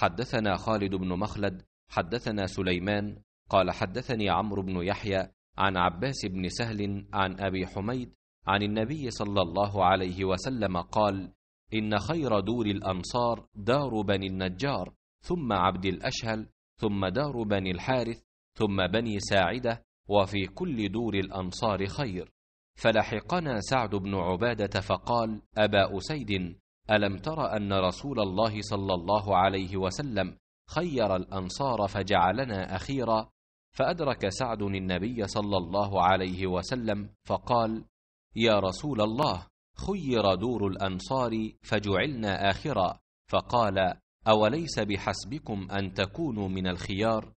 حدثنا خالد بن مخلد حدثنا سليمان قال حدثني عمرو بن يحيى عن عباس بن سهل عن ابي حميد عن النبي صلى الله عليه وسلم قال ان خير دور الانصار دار بني النجار ثم عبد الاشهل ثم دار بني الحارث ثم بني ساعده وفي كل دور الانصار خير فلحقنا سعد بن عباده فقال ابا اسيد الم تر ان رسول الله صلى الله عليه وسلم خير الانصار فجعلنا اخيرا فادرك سعد النبي صلى الله عليه وسلم فقال يا رسول الله خير دور الانصار فجعلنا اخرا فقال اوليس بحسبكم ان تكونوا من الخيار